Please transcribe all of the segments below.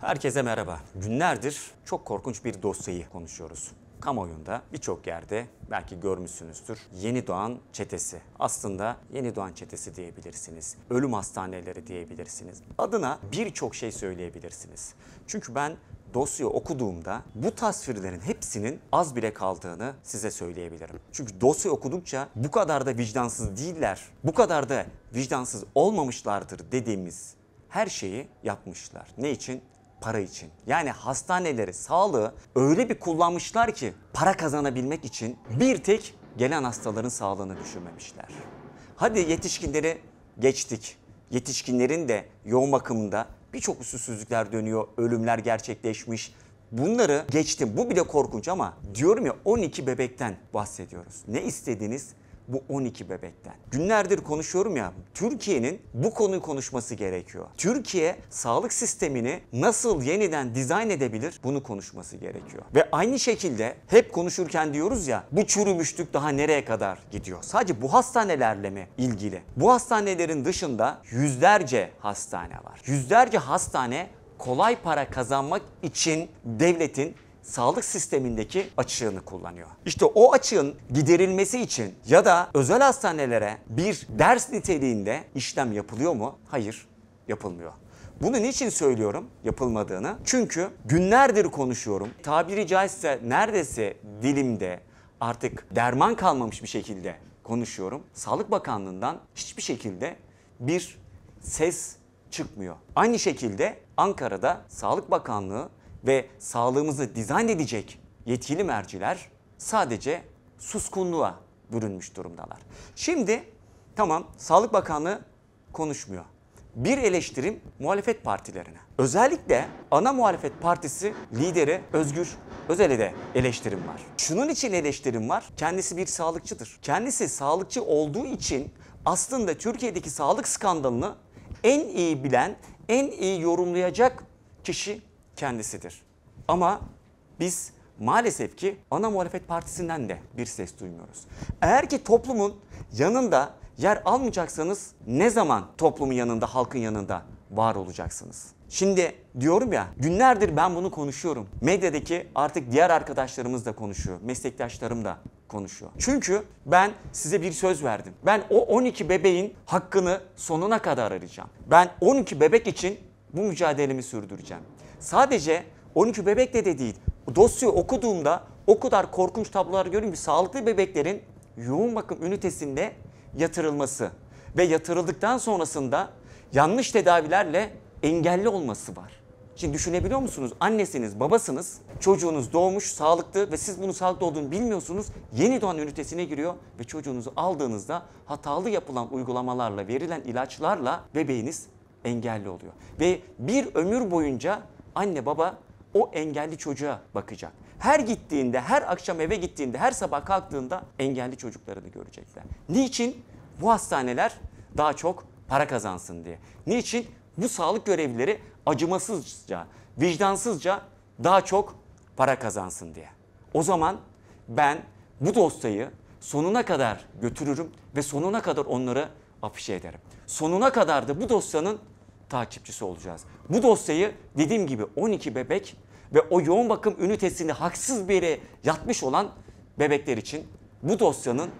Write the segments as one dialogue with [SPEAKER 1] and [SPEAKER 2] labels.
[SPEAKER 1] Herkese merhaba. Günlerdir çok korkunç bir dosyayı konuşuyoruz. Kamuoyunda birçok yerde belki görmüşsünüzdür. Yeni Doğan Çetesi. Aslında Yeni Doğan Çetesi diyebilirsiniz. Ölüm hastaneleri diyebilirsiniz. Adına birçok şey söyleyebilirsiniz. Çünkü ben dosyayı okuduğumda bu tasvirlerin hepsinin az bile kaldığını size söyleyebilirim. Çünkü dosyayı okudukça bu kadar da vicdansız değiller, bu kadar da vicdansız olmamışlardır dediğimiz her şeyi yapmışlar. Ne için? para için. Yani hastaneleri, sağlığı öyle bir kullanmışlar ki para kazanabilmek için bir tek gelen hastaların sağlığını düşünmemişler. Hadi yetişkinleri geçtik. Yetişkinlerin de yoğun bakımında birçok usulsüzlükler dönüyor, ölümler gerçekleşmiş. Bunları geçtim. Bu bile korkunç ama diyorum ya 12 bebekten bahsediyoruz. Ne istediğiniz bu 12 bebekten. Günlerdir konuşuyorum ya Türkiye'nin bu konuyu konuşması gerekiyor. Türkiye sağlık sistemini nasıl yeniden dizayn edebilir bunu konuşması gerekiyor. Ve aynı şekilde hep konuşurken diyoruz ya bu çürümüşlük daha nereye kadar gidiyor? Sadece bu hastanelerle mi ilgili? Bu hastanelerin dışında yüzlerce hastane var. Yüzlerce hastane kolay para kazanmak için devletin sağlık sistemindeki açığını kullanıyor. İşte o açığın giderilmesi için ya da özel hastanelere bir ders niteliğinde işlem yapılıyor mu? Hayır, yapılmıyor. Bunu niçin söylüyorum yapılmadığını? Çünkü günlerdir konuşuyorum. Tabiri caizse neredeyse dilimde artık derman kalmamış bir şekilde konuşuyorum. Sağlık Bakanlığı'ndan hiçbir şekilde bir ses çıkmıyor. Aynı şekilde Ankara'da Sağlık Bakanlığı ve sağlığımızı dizayn edecek yetkili merciler sadece suskunluğa bürünmüş durumdalar. Şimdi tamam Sağlık Bakanlığı konuşmuyor. Bir eleştirim muhalefet partilerine. Özellikle ana muhalefet partisi lideri Özgür Özel'e de eleştirim var. Şunun için eleştirim var. Kendisi bir sağlıkçıdır. Kendisi sağlıkçı olduğu için aslında Türkiye'deki sağlık skandalını en iyi bilen, en iyi yorumlayacak kişi kendisidir. Ama biz maalesef ki ana muhalefet partisinden de bir ses duymuyoruz. Eğer ki toplumun yanında yer almayacaksanız ne zaman toplumun yanında, halkın yanında var olacaksınız? Şimdi diyorum ya günlerdir ben bunu konuşuyorum. Medyadaki artık diğer arkadaşlarımız da konuşuyor. Meslektaşlarım da konuşuyor. Çünkü ben size bir söz verdim. Ben o 12 bebeğin hakkını sonuna kadar arayacağım. Ben 12 bebek için bu mücadelemi sürdüreceğim. Sadece 12 bebekle de değil. Dosyayı okuduğumda o kadar korkunç tablolar görüyorum ki sağlıklı bebeklerin yoğun bakım ünitesinde yatırılması ve yatırıldıktan sonrasında yanlış tedavilerle engelli olması var. Şimdi düşünebiliyor musunuz? Annesiniz, babasınız, çocuğunuz doğmuş, sağlıklı ve siz bunu sağlıklı olduğunu bilmiyorsunuz. Yeni doğan ünitesine giriyor ve çocuğunuzu aldığınızda hatalı yapılan uygulamalarla, verilen ilaçlarla bebeğiniz engelli oluyor. Ve bir ömür boyunca anne baba o engelli çocuğa bakacak. Her gittiğinde, her akşam eve gittiğinde, her sabah kalktığında engelli çocuklarını görecekler. Niçin? Bu hastaneler daha çok para kazansın diye. Niçin? Bu sağlık görevlileri acımasızca, vicdansızca daha çok para kazansın diye. O zaman ben bu dosyayı sonuna kadar götürürüm ve sonuna kadar onları afişe ederim. Sonuna kadar da bu dosyanın takipçisi olacağız. Bu dosyayı dediğim gibi 12 bebek ve o yoğun bakım ünitesini haksız bir yere yatmış olan bebekler için bu dosyanın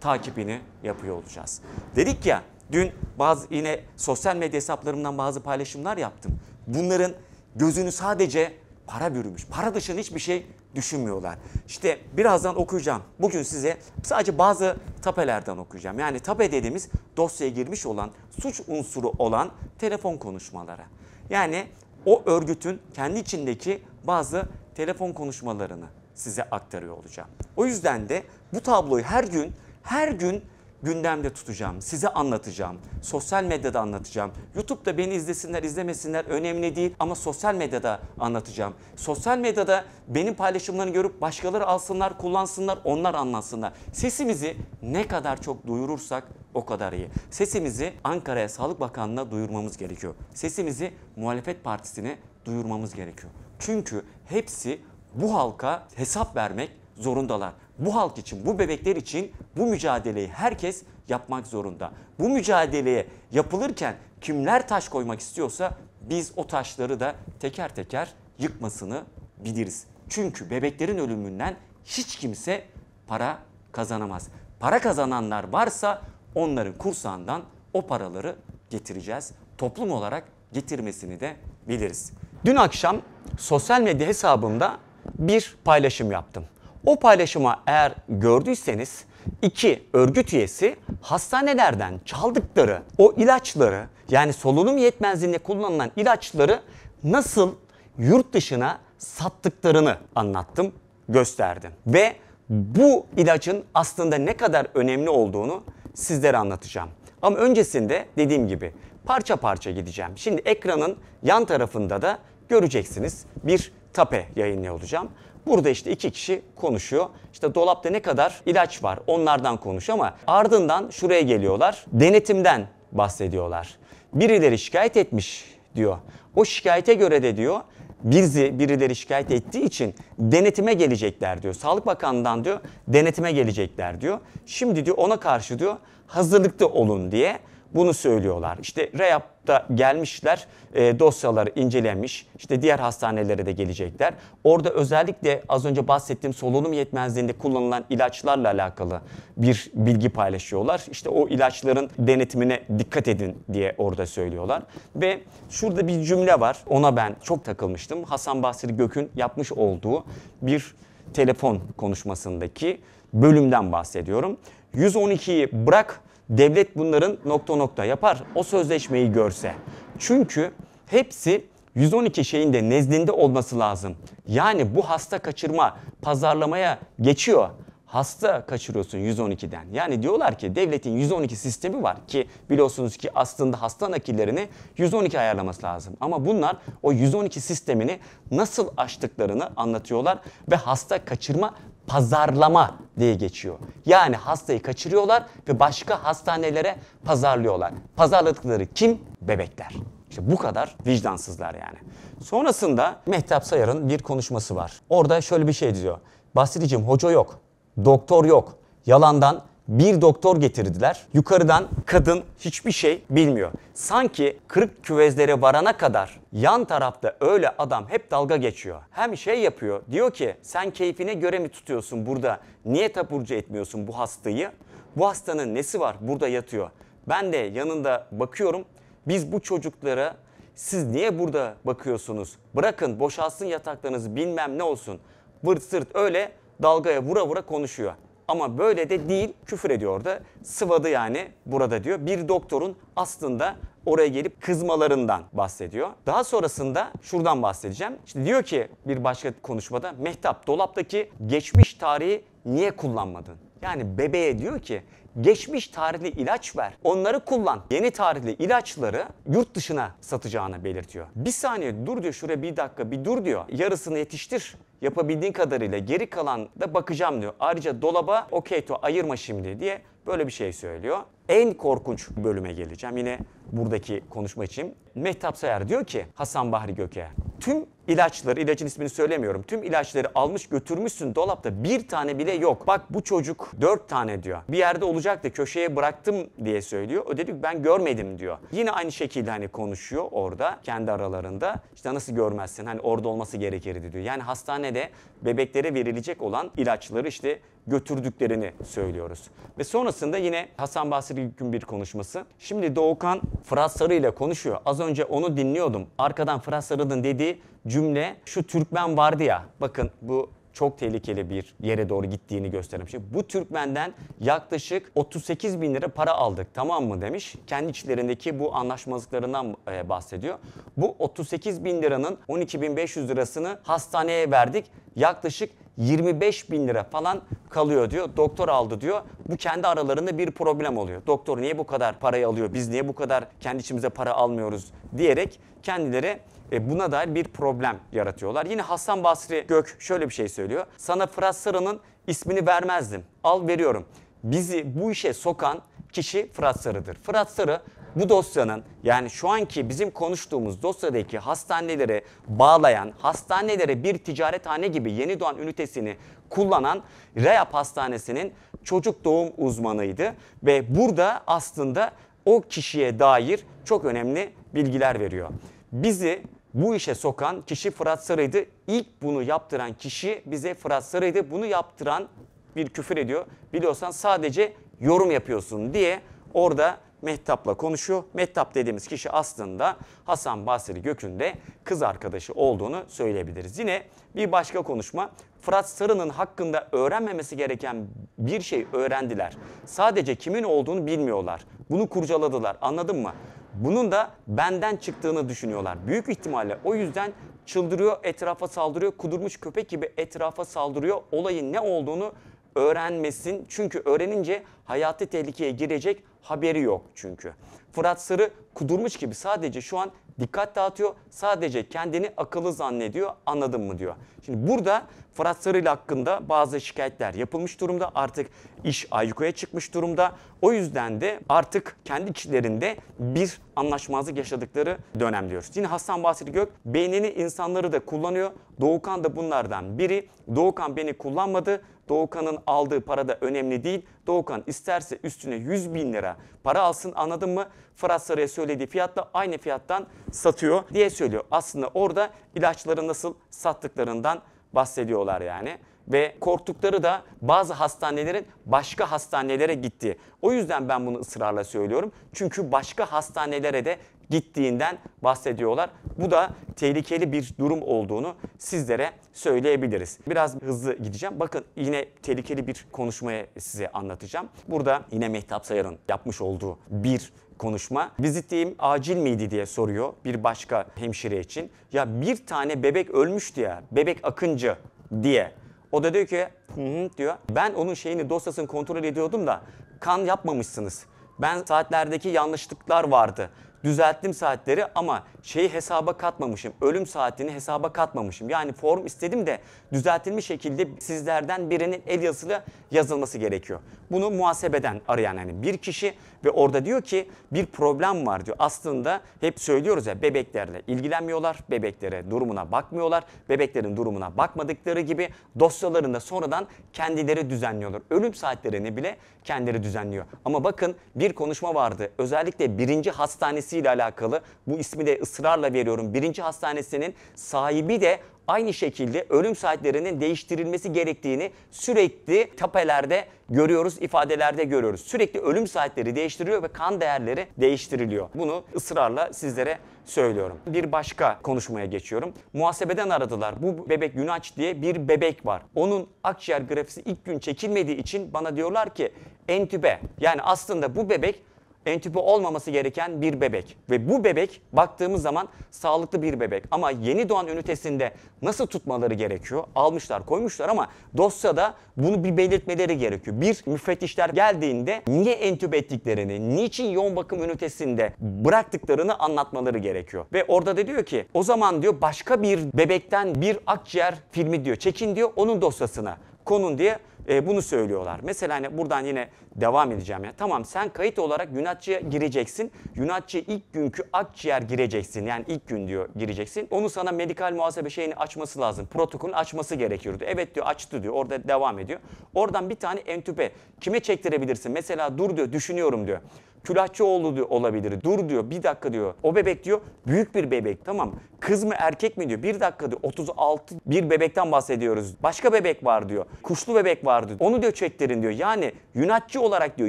[SPEAKER 1] takibini yapıyor olacağız. Dedik ya dün bazı yine sosyal medya hesaplarımdan bazı paylaşımlar yaptım. Bunların gözünü sadece para bürümüş. Para dışında hiçbir şey düşünmüyorlar. İşte birazdan okuyacağım. Bugün size sadece bazı tapelerden okuyacağım. Yani tape dediğimiz dosyaya girmiş olan, suç unsuru olan telefon konuşmaları. Yani o örgütün kendi içindeki bazı telefon konuşmalarını size aktarıyor olacağım. O yüzden de bu tabloyu her gün her gün gündemde tutacağım, size anlatacağım, sosyal medyada anlatacağım. YouTube'da beni izlesinler, izlemesinler önemli değil ama sosyal medyada anlatacağım. Sosyal medyada benim paylaşımlarını görüp başkaları alsınlar, kullansınlar, onlar anlatsınlar. Sesimizi ne kadar çok duyurursak o kadar iyi. Sesimizi Ankara'ya Sağlık Bakanlığı'na duyurmamız gerekiyor. Sesimizi muhalefet partisine duyurmamız gerekiyor. Çünkü hepsi bu halka hesap vermek, zorundalar. Bu halk için, bu bebekler için bu mücadeleyi herkes yapmak zorunda. Bu mücadeleye yapılırken kimler taş koymak istiyorsa biz o taşları da teker teker yıkmasını biliriz. Çünkü bebeklerin ölümünden hiç kimse para kazanamaz. Para kazananlar varsa onların kursağından o paraları getireceğiz. Toplum olarak getirmesini de biliriz. Dün akşam sosyal medya hesabımda bir paylaşım yaptım. O paylaşıma eğer gördüyseniz iki örgüt üyesi hastanelerden çaldıkları o ilaçları yani solunum yetmezliğinde kullanılan ilaçları nasıl yurt dışına sattıklarını anlattım, gösterdim. Ve bu ilacın aslında ne kadar önemli olduğunu sizlere anlatacağım. Ama öncesinde dediğim gibi parça parça gideceğim. Şimdi ekranın yan tarafında da göreceksiniz bir tape yayınlayacağım. Burada işte iki kişi konuşuyor. İşte dolapta ne kadar ilaç var onlardan konuşuyor ama ardından şuraya geliyorlar. Denetimden bahsediyorlar. Birileri şikayet etmiş diyor. O şikayete göre de diyor bizi birileri şikayet ettiği için denetime gelecekler diyor. Sağlık Bakanlığından diyor denetime gelecekler diyor. Şimdi diyor ona karşı diyor hazırlıklı olun diye bunu söylüyorlar. İşte REAP'ta gelmişler e, dosyaları incelemiş. İşte diğer hastanelere de gelecekler. Orada özellikle az önce bahsettiğim solunum yetmezliğinde kullanılan ilaçlarla alakalı bir bilgi paylaşıyorlar. İşte o ilaçların denetimine dikkat edin diye orada söylüyorlar. Ve şurada bir cümle var. Ona ben çok takılmıştım. Hasan Basri Gök'ün yapmış olduğu bir telefon konuşmasındaki bölümden bahsediyorum. 112'yi bırak devlet bunların nokta nokta yapar o sözleşmeyi görse. Çünkü hepsi 112 şeyin de nezdinde olması lazım. Yani bu hasta kaçırma pazarlamaya geçiyor. Hasta kaçırıyorsun 112'den. Yani diyorlar ki devletin 112 sistemi var ki biliyorsunuz ki aslında hasta nakillerini 112 ayarlaması lazım. Ama bunlar o 112 sistemini nasıl açtıklarını anlatıyorlar ve hasta kaçırma pazarlama diye geçiyor. Yani hastayı kaçırıyorlar ve başka hastanelere pazarlıyorlar. Pazarladıkları kim? Bebekler. İşte bu kadar vicdansızlar yani. Sonrasında Mehtap Sayar'ın bir konuşması var. Orada şöyle bir şey diyor. Basri'cim hoca yok, doktor yok. Yalandan bir doktor getirdiler. Yukarıdan kadın hiçbir şey bilmiyor. Sanki kırık küvezlere varana kadar yan tarafta öyle adam hep dalga geçiyor. Hem şey yapıyor diyor ki sen keyfine göre mi tutuyorsun burada? Niye taburcu etmiyorsun bu hastayı? Bu hastanın nesi var burada yatıyor? Ben de yanında bakıyorum. Biz bu çocuklara siz niye burada bakıyorsunuz? Bırakın boşalsın yataklarınızı bilmem ne olsun. Vırt sırt öyle dalgaya vura vura konuşuyor. Ama böyle de değil küfür ediyor da sıvadı yani burada diyor. Bir doktorun aslında oraya gelip kızmalarından bahsediyor. Daha sonrasında şuradan bahsedeceğim. İşte diyor ki bir başka konuşmada Mehtap dolaptaki geçmiş tarihi niye kullanmadın? Yani bebeğe diyor ki geçmiş tarihli ilaç ver. Onları kullan. Yeni tarihli ilaçları yurt dışına satacağını belirtiyor. Bir saniye dur diyor şuraya bir dakika bir dur diyor. Yarısını yetiştir. Yapabildiğin kadarıyla geri kalan da bakacağım diyor. Ayrıca dolaba okey to ayırma şimdi diye böyle bir şey söylüyor. En korkunç bölüme geleceğim. Yine buradaki konuşma için. Mehtap Sayar diyor ki Hasan Bahri Göke tüm ilaçları, ilacın ismini söylemiyorum. Tüm ilaçları almış götürmüşsün dolapta bir tane bile yok. Bak bu çocuk dört tane diyor. Bir yerde olacak olacaktı köşeye bıraktım diye söylüyor. O dedi ki ben görmedim diyor. Yine aynı şekilde hani konuşuyor orada kendi aralarında. işte nasıl görmezsin hani orada olması gerekirdi diyor. Yani hastanede bebeklere verilecek olan ilaçları işte götürdüklerini söylüyoruz. Ve sonrasında yine Hasan Basri Gökün bir konuşması. Şimdi Doğukan Fırat Sarı ile konuşuyor. Az önce onu dinliyordum. Arkadan Fırat Sarı'nın dediği cümle şu Türkmen vardı ya. Bakın bu çok tehlikeli bir yere doğru gittiğini gösteren bir şey. Bu Türkmen'den yaklaşık 38 bin lira para aldık tamam mı demiş. Kendi içlerindeki bu anlaşmazlıklarından e, bahsediyor. Bu 38 bin liranın 12 bin 500 lirasını hastaneye verdik. Yaklaşık 25 bin lira falan kalıyor diyor. Doktor aldı diyor. Bu kendi aralarında bir problem oluyor. Doktor niye bu kadar parayı alıyor? Biz niye bu kadar kendi içimize para almıyoruz diyerek kendileri e, buna dair bir problem yaratıyorlar. Yine Hasan Basri Gök şöyle bir şey söylüyor. Sana Fırat Sarı'nın ismini vermezdim. Al veriyorum. Bizi bu işe sokan kişi Fırat Sarı'dır. Fırat Sarı bu dosyanın yani şu anki bizim konuştuğumuz dosyadaki hastanelere bağlayan, hastanelere bir ticarethane gibi yeni doğan ünitesini kullanan Reyap Hastanesi'nin çocuk doğum uzmanıydı. Ve burada aslında o kişiye dair çok önemli bilgiler veriyor. Bizi bu işe sokan kişi Fırat Sarı'ydı. İlk bunu yaptıran kişi bize Fırat Sarı'ydı. Bunu yaptıran bir küfür ediyor. Biliyorsan sadece yorum yapıyorsun diye orada Mehtap'la konuşuyor. Mehtap dediğimiz kişi aslında Hasan Basri Gök'ün de kız arkadaşı olduğunu söyleyebiliriz. Yine bir başka konuşma. Fırat Sarı'nın hakkında öğrenmemesi gereken bir şey öğrendiler. Sadece kimin olduğunu bilmiyorlar. Bunu kurcaladılar. Anladın mı? Bunun da benden çıktığını düşünüyorlar. Büyük ihtimalle o yüzden çıldırıyor, etrafa saldırıyor, kudurmuş köpek gibi etrafa saldırıyor. Olayın ne olduğunu öğrenmesin. Çünkü öğrenince hayati tehlikeye girecek Haberi yok çünkü. Fırat Sarı kudurmuş gibi sadece şu an dikkat dağıtıyor. Sadece kendini akıllı zannediyor. Anladın mı diyor. Şimdi burada Fırat Sarı ile hakkında bazı şikayetler yapılmış durumda. Artık iş ayyukaya çıkmış durumda. O yüzden de artık kendi içlerinde bir anlaşmazlık yaşadıkları dönem diyoruz. Yine Hasan Basri Gök beynini insanları da kullanıyor. Doğukan da bunlardan biri. Doğukan beni kullanmadı. Doğukan'ın aldığı para da önemli değil. Doğukan isterse üstüne 100 bin lira para alsın anladın mı? Fırat Sarı'ya söylediği fiyatla aynı fiyattan satıyor diye söylüyor. Aslında orada ilaçları nasıl sattıklarından bahsediyorlar yani ve korktukları da bazı hastanelerin başka hastanelere gitti. O yüzden ben bunu ısrarla söylüyorum. Çünkü başka hastanelere de gittiğinden bahsediyorlar. Bu da tehlikeli bir durum olduğunu sizlere söyleyebiliriz. Biraz hızlı gideceğim. Bakın yine tehlikeli bir konuşmayı size anlatacağım. Burada yine Mehtap Sayar'ın yapmış olduğu bir konuşma. Vizitliğim acil miydi diye soruyor bir başka hemşire için. Ya bir tane bebek ölmüştü ya. Bebek Akıncı diye. O da diyor ki hı hı diyor. Ben onun şeyini dosyasını kontrol ediyordum da kan yapmamışsınız. Ben saatlerdeki yanlışlıklar vardı düzelttim saatleri ama şeyi hesaba katmamışım. Ölüm saatini hesaba katmamışım. Yani form istedim de düzeltilmiş şekilde sizlerden birinin el yazılı yazılması gerekiyor. Bunu muhasebeden arayan yani bir kişi ve orada diyor ki bir problem var diyor. Aslında hep söylüyoruz ya bebeklerle ilgilenmiyorlar. Bebeklere durumuna bakmıyorlar. Bebeklerin durumuna bakmadıkları gibi dosyalarında sonradan kendileri düzenliyorlar. Ölüm saatlerini bile kendileri düzenliyor. Ama bakın bir konuşma vardı. Özellikle birinci hastanesi ile alakalı bu ismi de ısrarla veriyorum. Birinci hastanesinin sahibi de aynı şekilde ölüm saatlerinin değiştirilmesi gerektiğini sürekli tapelerde görüyoruz, ifadelerde görüyoruz. Sürekli ölüm saatleri değiştiriliyor ve kan değerleri değiştiriliyor. Bunu ısrarla sizlere söylüyorum. Bir başka konuşmaya geçiyorum. Muhasebeden aradılar. Bu bebek Yunaç diye bir bebek var. Onun akciğer grafisi ilk gün çekilmediği için bana diyorlar ki entübe. Yani aslında bu bebek entübe olmaması gereken bir bebek. Ve bu bebek baktığımız zaman sağlıklı bir bebek. Ama yeni doğan ünitesinde nasıl tutmaları gerekiyor? Almışlar koymuşlar ama dosyada bunu bir belirtmeleri gerekiyor. Bir müfettişler geldiğinde niye entübe ettiklerini, niçin yoğun bakım ünitesinde bıraktıklarını anlatmaları gerekiyor. Ve orada da diyor ki o zaman diyor başka bir bebekten bir akciğer filmi diyor çekin diyor onun dosyasına konun diye e, bunu söylüyorlar. Mesela hani buradan yine devam edeceğim. ya. tamam sen kayıt olarak Yunatçı'ya gireceksin. Yunatçı ilk günkü akciğer gireceksin. Yani ilk gün diyor gireceksin. Onu sana medikal muhasebe şeyini açması lazım. Protokolün açması gerekiyordu. Evet diyor açtı diyor. Orada devam ediyor. Oradan bir tane entübe kime çektirebilirsin? Mesela dur diyor düşünüyorum diyor. Külahçıoğlu diyor, olabilir. Dur diyor bir dakika diyor. O bebek diyor büyük bir bebek tamam. Kız mı erkek mi diyor. Bir dakika diyor. 36 bir bebekten bahsediyoruz. Başka bebek var diyor. Kuşlu bebek vardı. Onu diyor çektirin diyor. Yani Yunatçı olarak diyor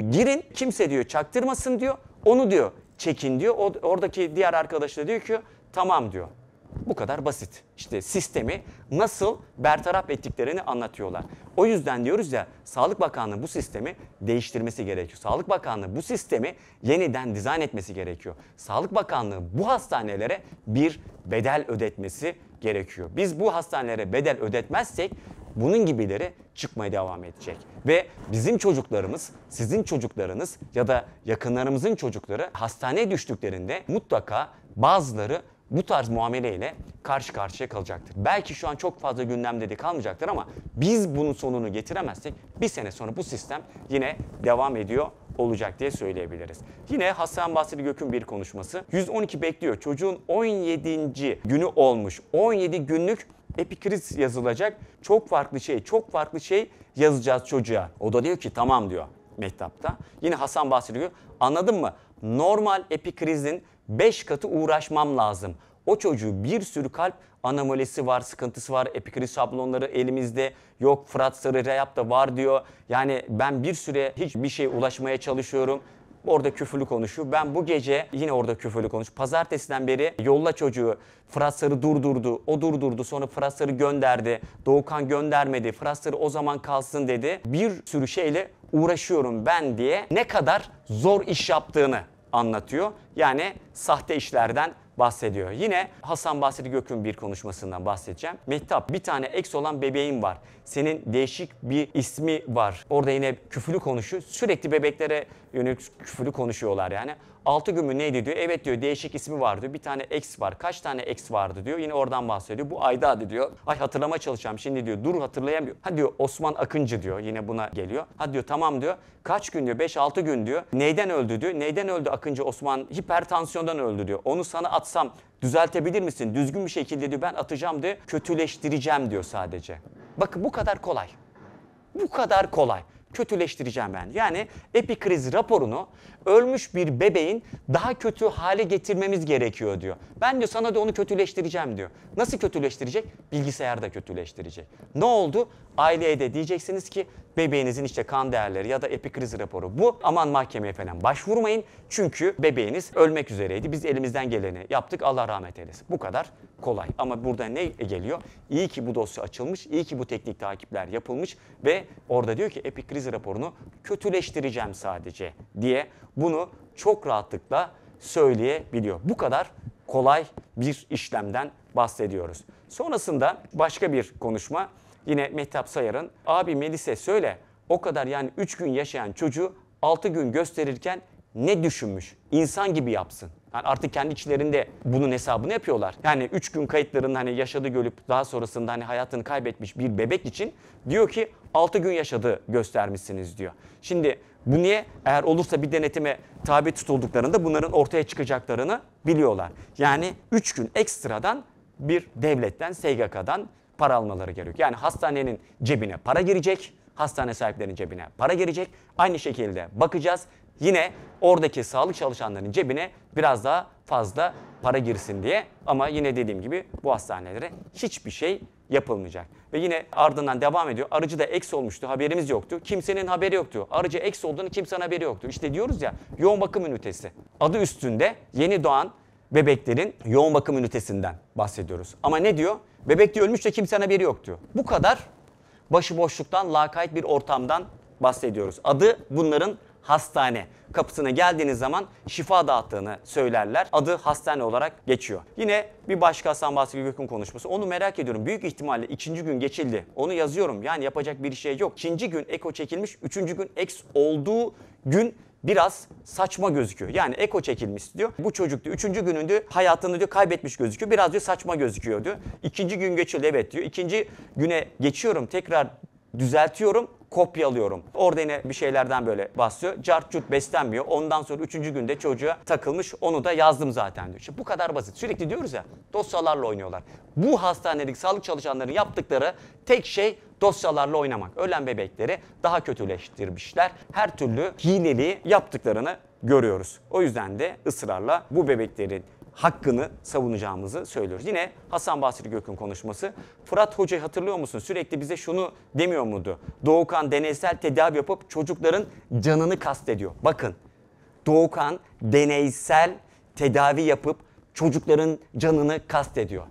[SPEAKER 1] girin. Kimse diyor çaktırmasın diyor. Onu diyor çekin diyor. O, oradaki diğer arkadaş da diyor ki tamam diyor. Bu kadar basit. İşte sistemi nasıl bertaraf ettiklerini anlatıyorlar. O yüzden diyoruz ya Sağlık Bakanlığı bu sistemi değiştirmesi gerekiyor. Sağlık Bakanlığı bu sistemi yeniden dizayn etmesi gerekiyor. Sağlık Bakanlığı bu hastanelere bir bedel ödetmesi gerekiyor. Biz bu hastanelere bedel ödetmezsek bunun gibileri çıkmaya devam edecek. Ve bizim çocuklarımız, sizin çocuklarınız ya da yakınlarımızın çocukları hastaneye düştüklerinde mutlaka bazıları bu tarz muameleyle karşı karşıya kalacaktır. Belki şu an çok fazla gündemde de kalmayacaktır ama biz bunun sonunu getiremezsek bir sene sonra bu sistem yine devam ediyor olacak diye söyleyebiliriz. Yine Hasan Basri Gök'ün bir konuşması. 112 bekliyor. Çocuğun 17. günü olmuş. 17 günlük epikriz yazılacak. Çok farklı şey, çok farklı şey yazacağız çocuğa. O da diyor ki tamam diyor Mehtap'ta. Yine Hasan Basri Gök anladın mı? Normal epikrizin 5 katı uğraşmam lazım. O çocuğu bir sürü kalp anomalisi var, sıkıntısı var. Epikriz şablonları elimizde yok. Fırat Sarı Reyap da var diyor. Yani ben bir süre hiçbir şey ulaşmaya çalışıyorum. Orada küfürlü konuşuyor. Ben bu gece yine orada küfürlü konuş. Pazartesinden beri yolla çocuğu. Fırat Sarı durdurdu. O durdurdu. Sonra Fırat Sarı gönderdi. Doğukan göndermedi. Fırat Sarı o zaman kalsın dedi. Bir sürü şeyle uğraşıyorum ben diye ne kadar zor iş yaptığını anlatıyor. Yani sahte işlerden bahsediyor. Yine Hasan Basri Gök'ün bir konuşmasından bahsedeceğim. Mehtap bir tane eks olan bebeğim var. Senin değişik bir ismi var. Orada yine küfürlü konuşuyor. Sürekli bebeklere yönelik küfürlü konuşuyorlar yani. Altı gümü neydi diyor. Evet diyor değişik ismi vardı. Bir tane X var. Kaç tane X vardı diyor. Yine oradan bahsediyor. Bu ayda diyor. Ay hatırlama çalışacağım şimdi diyor. Dur hatırlayamıyorum. Ha diyor Osman Akıncı diyor. Yine buna geliyor. Ha diyor tamam diyor. Kaç gün diyor? 5-6 gün diyor. Neyden öldü diyor. Neyden öldü Akıncı Osman? Hipertansiyondan öldü diyor. Onu sana atsam düzeltebilir misin? Düzgün bir şekilde diyor ben atacağım diyor. Kötüleştireceğim diyor sadece. Bakın bu kadar kolay. Bu kadar kolay kötüleştireceğim ben. Yani epikriz raporunu ölmüş bir bebeğin daha kötü hale getirmemiz gerekiyor diyor. Ben diyor sana da onu kötüleştireceğim diyor. Nasıl kötüleştirecek? Bilgisayarda kötüleştirecek. Ne oldu? Aileye de diyeceksiniz ki bebeğinizin işte kan değerleri ya da epikriz raporu bu. Aman mahkemeye falan başvurmayın. Çünkü bebeğiniz ölmek üzereydi. Biz elimizden geleni yaptık. Allah rahmet eylesin. Bu kadar kolay. Ama burada ne geliyor? İyi ki bu dosya açılmış, iyi ki bu teknik takipler yapılmış ve orada diyor ki Epic kriz raporunu kötüleştireceğim sadece diye bunu çok rahatlıkla söyleyebiliyor. Bu kadar kolay bir işlemden bahsediyoruz. Sonrasında başka bir konuşma. Yine Mehtap Sayar'ın abi Melis'e söyle o kadar yani 3 gün yaşayan çocuğu 6 gün gösterirken ne düşünmüş? İnsan gibi yapsın. Yani artık kendi içlerinde bunun hesabını yapıyorlar. Yani 3 gün kayıtlarında hani yaşadı görüp daha sonrasında hani hayatını kaybetmiş bir bebek için diyor ki 6 gün yaşadı göstermişsiniz diyor. Şimdi bu niye? Eğer olursa bir denetime tabi tutulduklarında bunların ortaya çıkacaklarını biliyorlar. Yani 3 gün ekstradan bir devletten, SGK'dan para almaları gerekiyor. Yani hastanenin cebine para girecek, hastane sahiplerinin cebine para girecek. Aynı şekilde bakacağız yine oradaki sağlık çalışanlarının cebine biraz daha fazla para girsin diye. Ama yine dediğim gibi bu hastanelere hiçbir şey yapılmayacak. Ve yine ardından devam ediyor. Arıcı da eks olmuştu, haberimiz yoktu. Kimsenin haberi yoktu. Arıcı eks olduğunu kimsenin haberi yoktu. İşte diyoruz ya yoğun bakım ünitesi. Adı üstünde yeni doğan bebeklerin yoğun bakım ünitesinden bahsediyoruz. Ama ne diyor? Bebek diyor ölmüş de kimsenin haberi yok diyor. Bu kadar başıboşluktan, lakayt bir ortamdan bahsediyoruz. Adı bunların hastane kapısına geldiğiniz zaman şifa dağıttığını söylerler. Adı hastane olarak geçiyor. Yine bir başka Hasan Basri Gök'ün konuşması. Onu merak ediyorum. Büyük ihtimalle ikinci gün geçildi. Onu yazıyorum. Yani yapacak bir şey yok. İkinci gün eko çekilmiş. Üçüncü gün eks olduğu gün biraz saçma gözüküyor. Yani eko çekilmiş diyor. Bu çocuk diyor 3. gününde hayatını diyor kaybetmiş gözüküyor. Biraz diyor saçma gözüküyor diyor. İkinci gün geçildi evet diyor. İkinci güne geçiyorum tekrar düzeltiyorum kopyalıyorum. Orada yine bir şeylerden böyle basıyor. Cart beslenmiyor. Ondan sonra üçüncü günde çocuğa takılmış. Onu da yazdım zaten diyor. İşte bu kadar basit. Sürekli diyoruz ya dosyalarla oynuyorlar. Bu hastanelik sağlık çalışanların yaptıkları tek şey dosyalarla oynamak. Ölen bebekleri daha kötüleştirmişler. Her türlü hileli yaptıklarını görüyoruz. O yüzden de ısrarla bu bebeklerin hakkını savunacağımızı söylüyoruz. Yine Hasan Basri Gök'ün konuşması. Fırat Hoca'yı hatırlıyor musun? Sürekli bize şunu demiyor muydu? Doğukan deneysel tedavi yapıp çocukların canını kastediyor. Bakın Doğukan deneysel tedavi yapıp çocukların canını kastediyor.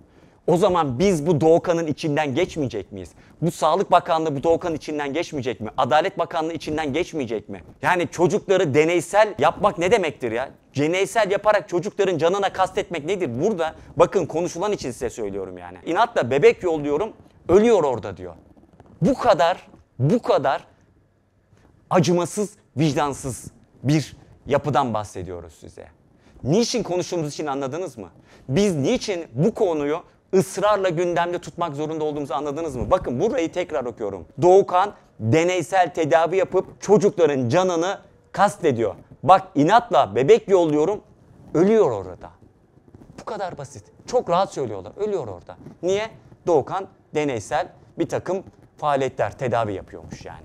[SPEAKER 1] O zaman biz bu Doğukan'ın içinden geçmeyecek miyiz? Bu Sağlık Bakanlığı bu Doğukan içinden geçmeyecek mi? Adalet Bakanlığı içinden geçmeyecek mi? Yani çocukları deneysel yapmak ne demektir ya? Deneysel yaparak çocukların canına kastetmek nedir? Burada bakın konuşulan için size söylüyorum yani. İnatla bebek yolluyorum ölüyor orada diyor. Bu kadar bu kadar acımasız, vicdansız bir yapıdan bahsediyoruz size. Niçin konuştuğumuz için anladınız mı? Biz niçin bu konuyu ısrarla gündemde tutmak zorunda olduğumuzu anladınız mı? Bakın burayı tekrar okuyorum. Doğukan deneysel tedavi yapıp çocukların canını kastediyor. Bak inatla bebek yolluyorum. Ölüyor orada. Bu kadar basit. Çok rahat söylüyorlar. Ölüyor orada. Niye? Doğukan deneysel bir takım faaliyetler, tedavi yapıyormuş yani.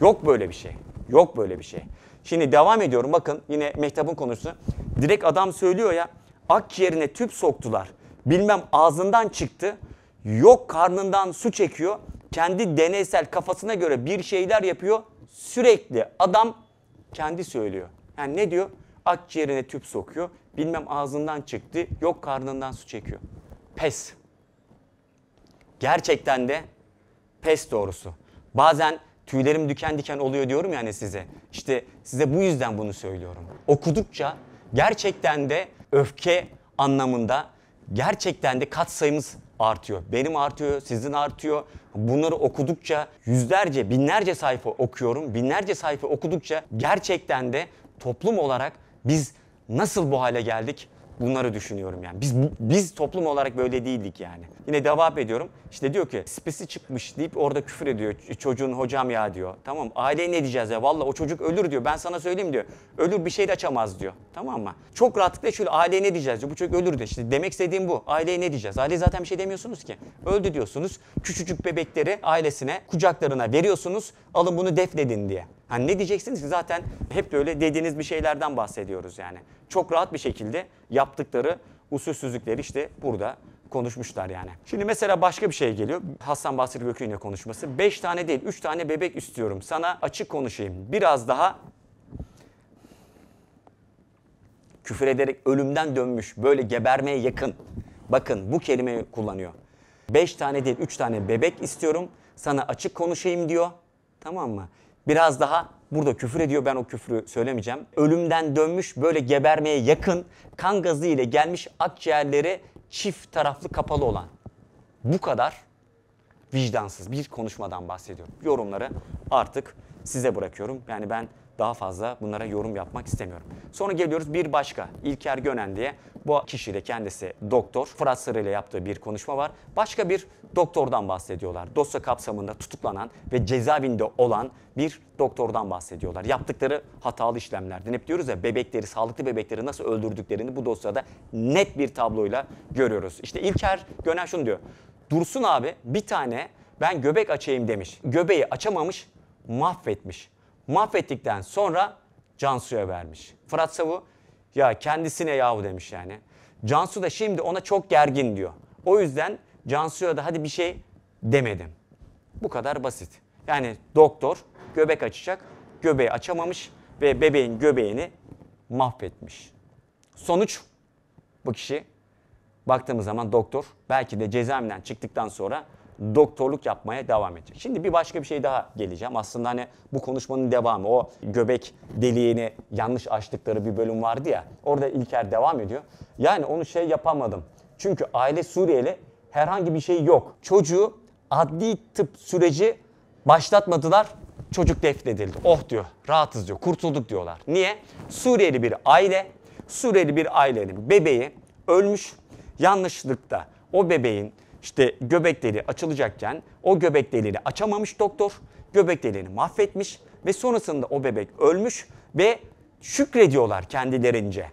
[SPEAKER 1] Yok böyle bir şey. Yok böyle bir şey. Şimdi devam ediyorum. Bakın yine Mehtap'ın konusu. Direkt adam söylüyor ya. Akciğerine tüp soktular. Bilmem ağzından çıktı. Yok karnından su çekiyor. Kendi deneysel kafasına göre bir şeyler yapıyor. Sürekli adam kendi söylüyor. Yani ne diyor? Akciğerine tüp sokuyor. Bilmem ağzından çıktı. Yok karnından su çekiyor. Pes. Gerçekten de pes doğrusu. Bazen tüylerim diken diken oluyor diyorum yani size. İşte size bu yüzden bunu söylüyorum. Okudukça gerçekten de öfke anlamında gerçekten de kat sayımız artıyor. Benim artıyor, sizin artıyor. Bunları okudukça yüzlerce, binlerce sayfa okuyorum. Binlerce sayfa okudukça gerçekten de toplum olarak biz nasıl bu hale geldik? Bunları düşünüyorum yani. Biz biz toplum olarak böyle değildik yani. Yine devam ediyorum. İşte diyor ki spesi çıkmış deyip orada küfür ediyor. Çocuğun hocam ya diyor. Tamam aileye ne diyeceğiz ya? Valla o çocuk ölür diyor. Ben sana söyleyeyim diyor. Ölür bir şey de açamaz diyor. Tamam mı? Çok rahatlıkla şöyle aileye ne diyeceğiz diyor. Bu çocuk ölür de. İşte demek istediğim bu. Aileye ne diyeceğiz? Aile zaten bir şey demiyorsunuz ki. Öldü diyorsunuz. Küçücük bebekleri ailesine kucaklarına veriyorsunuz. Alın bunu defnedin diye. Hani ne diyeceksiniz ki zaten hep böyle dediğiniz bir şeylerden bahsediyoruz yani. Çok rahat bir şekilde yaptıkları usulsüzlükleri işte burada konuşmuşlar yani. Şimdi mesela başka bir şey geliyor. Hasan Basri Gökü'nün ile konuşması. 5 tane değil 3 tane bebek istiyorum. Sana açık konuşayım. Biraz daha küfür ederek ölümden dönmüş, böyle gebermeye yakın. Bakın bu kelimeyi kullanıyor. Beş tane değil üç tane bebek istiyorum. Sana açık konuşayım diyor. Tamam mı? biraz daha burada küfür ediyor. Ben o küfrü söylemeyeceğim. Ölümden dönmüş böyle gebermeye yakın kan gazı ile gelmiş akciğerleri çift taraflı kapalı olan. Bu kadar vicdansız bir konuşmadan bahsediyorum. Yorumları artık size bırakıyorum. Yani ben daha fazla bunlara yorum yapmak istemiyorum. Sonra geliyoruz bir başka İlker Gönen diye bu kişi de kendisi doktor. Fırat Sarı ile yaptığı bir konuşma var. Başka bir doktordan bahsediyorlar. Dosya kapsamında tutuklanan ve cezaevinde olan bir doktordan bahsediyorlar. Yaptıkları hatalı işlemlerden hep diyoruz ya bebekleri, sağlıklı bebekleri nasıl öldürdüklerini bu dosyada net bir tabloyla görüyoruz. İşte İlker Gönen şunu diyor. Dursun abi bir tane ben göbek açayım demiş. Göbeği açamamış, mahvetmiş mahvettikten sonra Cansu'ya vermiş. Fırat Savu ya kendisine yahu demiş yani. Cansu da şimdi ona çok gergin diyor. O yüzden Cansu'ya da hadi bir şey demedim. Bu kadar basit. Yani doktor göbek açacak, göbeği açamamış ve bebeğin göbeğini mahvetmiş. Sonuç bu kişi baktığımız zaman doktor belki de cezaevinden çıktıktan sonra doktorluk yapmaya devam edecek. Şimdi bir başka bir şey daha geleceğim. Aslında hani bu konuşmanın devamı o göbek deliğini yanlış açtıkları bir bölüm vardı ya. Orada İlker devam ediyor. Yani onu şey yapamadım. Çünkü aile Suriyeli herhangi bir şey yok. Çocuğu adli tıp süreci başlatmadılar. Çocuk defnedildi. Oh diyor. Rahatız diyor. Kurtulduk diyorlar. Niye? Suriyeli bir aile, Suriyeli bir ailenin bebeği ölmüş. yanlışlıkta. o bebeğin işte göbek deliği açılacakken o göbek deliğini açamamış doktor. Göbek deliğini mahvetmiş ve sonrasında o bebek ölmüş ve şükrediyorlar kendilerince.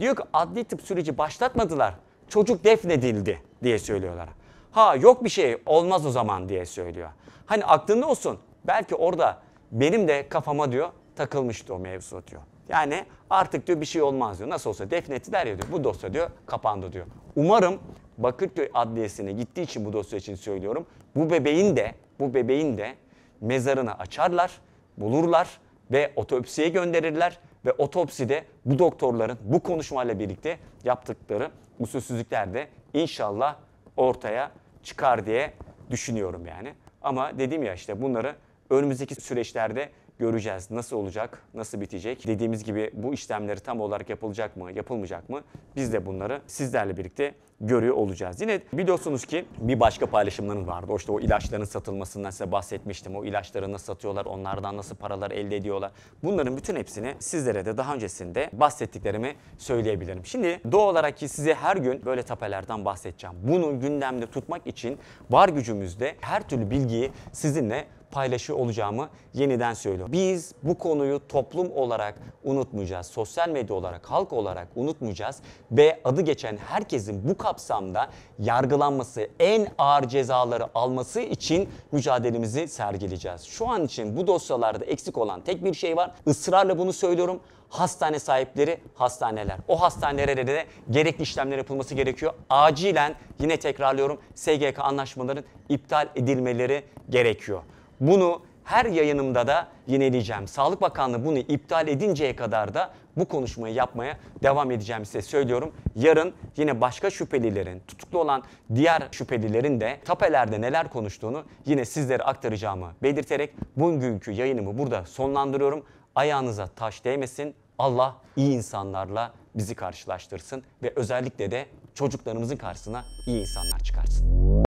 [SPEAKER 1] Diyor ki adli tıp süreci başlatmadılar. Çocuk defnedildi diye söylüyorlar. Ha yok bir şey olmaz o zaman diye söylüyor. Hani aklında olsun belki orada benim de kafama diyor takılmıştı o mevzu diyor. Yani artık diyor bir şey olmaz diyor. Nasıl olsa defnettiler ya diyor. Bu dosya diyor kapandı diyor. Umarım Bakırköy Adliyesi'ne gittiği için bu dosya için söylüyorum. Bu bebeğin de bu bebeğin de mezarını açarlar, bulurlar ve otopsiye gönderirler ve otopside bu doktorların bu konuşmayla birlikte yaptıkları usulsüzlükler de inşallah ortaya çıkar diye düşünüyorum yani. Ama dedim ya işte bunları önümüzdeki süreçlerde göreceğiz. Nasıl olacak, nasıl bitecek? Dediğimiz gibi bu işlemleri tam olarak yapılacak mı, yapılmayacak mı? Biz de bunları sizlerle birlikte görüyor olacağız. Yine biliyorsunuz ki bir başka paylaşımlarım vardı. O işte o ilaçların satılmasından size bahsetmiştim. O ilaçları nasıl satıyorlar, onlardan nasıl paralar elde ediyorlar. Bunların bütün hepsini sizlere de daha öncesinde bahsettiklerimi söyleyebilirim. Şimdi doğal olarak ki size her gün böyle tapelerden bahsedeceğim. Bunu gündemde tutmak için var gücümüzde her türlü bilgiyi sizinle Paylaşı olacağımı yeniden söylüyorum. Biz bu konuyu toplum olarak unutmayacağız. Sosyal medya olarak, halk olarak unutmayacağız ve adı geçen herkesin bu kapsamda yargılanması, en ağır cezaları alması için mücadelemizi sergileyeceğiz. Şu an için bu dosyalarda eksik olan tek bir şey var. Israrla bunu söylüyorum hastane sahipleri hastaneler. O hastanelere de gerekli işlemler yapılması gerekiyor. Acilen yine tekrarlıyorum SGK anlaşmaların iptal edilmeleri gerekiyor. Bunu her yayınımda da yineleyeceğim. Sağlık Bakanlığı bunu iptal edinceye kadar da bu konuşmayı yapmaya devam edeceğim size söylüyorum. Yarın yine başka şüphelilerin, tutuklu olan diğer şüphelilerin de tapelerde neler konuştuğunu yine sizlere aktaracağımı belirterek bugünkü yayınımı burada sonlandırıyorum. Ayağınıza taş değmesin. Allah iyi insanlarla bizi karşılaştırsın ve özellikle de çocuklarımızın karşısına iyi insanlar çıkarsın.